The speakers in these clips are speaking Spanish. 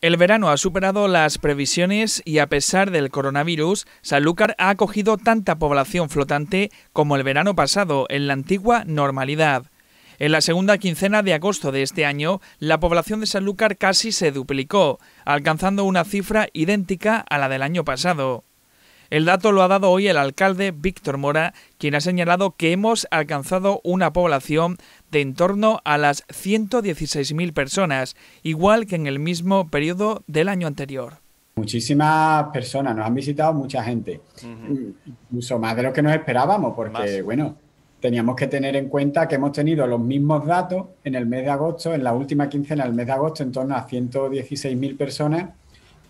El verano ha superado las previsiones y a pesar del coronavirus, Sanlúcar ha acogido tanta población flotante como el verano pasado en la antigua normalidad. En la segunda quincena de agosto de este año, la población de Sanlúcar casi se duplicó, alcanzando una cifra idéntica a la del año pasado. El dato lo ha dado hoy el alcalde Víctor Mora, quien ha señalado que hemos alcanzado una población de en torno a las 116.000 personas, igual que en el mismo periodo del año anterior. Muchísimas personas, nos han visitado mucha gente, incluso más de lo que nos esperábamos, porque bueno, teníamos que tener en cuenta que hemos tenido los mismos datos en el mes de agosto, en la última quincena del mes de agosto, en torno a 116.000 personas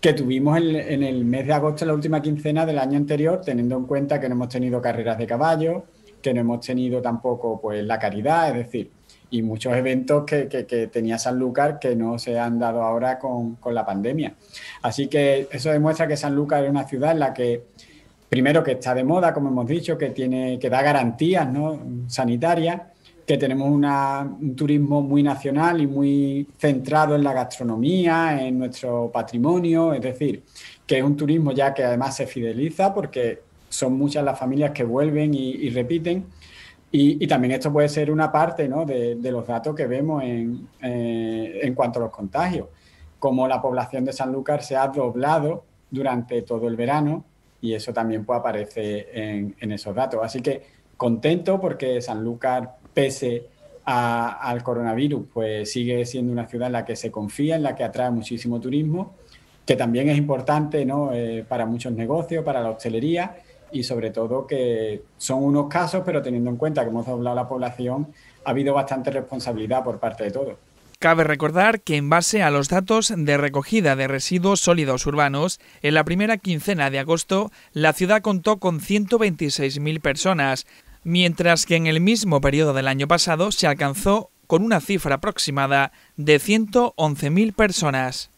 que tuvimos en, el mes de agosto, la última quincena del año anterior, teniendo en cuenta que no hemos tenido carreras de caballo, que no hemos tenido tampoco pues, la caridad, es decir, y muchos eventos que, que, que tenía Sanlúcar que no se han dado ahora con, la pandemia. Así que eso demuestra que Sanlúcar es una ciudad en la que, primero, que está de moda, como hemos dicho, que, tiene, que da garantías ¿no? sanitarias que tenemos un turismo muy nacional y muy centrado en la gastronomía, en nuestro patrimonio, es decir, que es un turismo ya que además se fideliza porque son muchas las familias que vuelven y, repiten. Y, también esto puede ser una parte ¿no? de, los datos que vemos en, eh, cuanto a los contagios, como la población de Sanlúcar se ha doblado durante todo el verano y eso también aparece en, en esos datos. Así que contento porque Sanlúcar pese al coronavirus, pues sigue siendo una ciudad en la que se confía, en la que atrae muchísimo turismo, que también es importante ¿no? Eh, para muchos negocios, para la hostelería y sobre todo que son unos casos, pero teniendo en cuenta que hemos doblado la población, ha habido bastante responsabilidad por parte de todos. Cabe recordar que en base a los datos de recogida de residuos sólidos urbanos, en la primera quincena de agosto la ciudad contó con 126.000 personas, mientras que en el mismo periodo del año pasado se alcanzó con una cifra aproximada de 111.000 personas.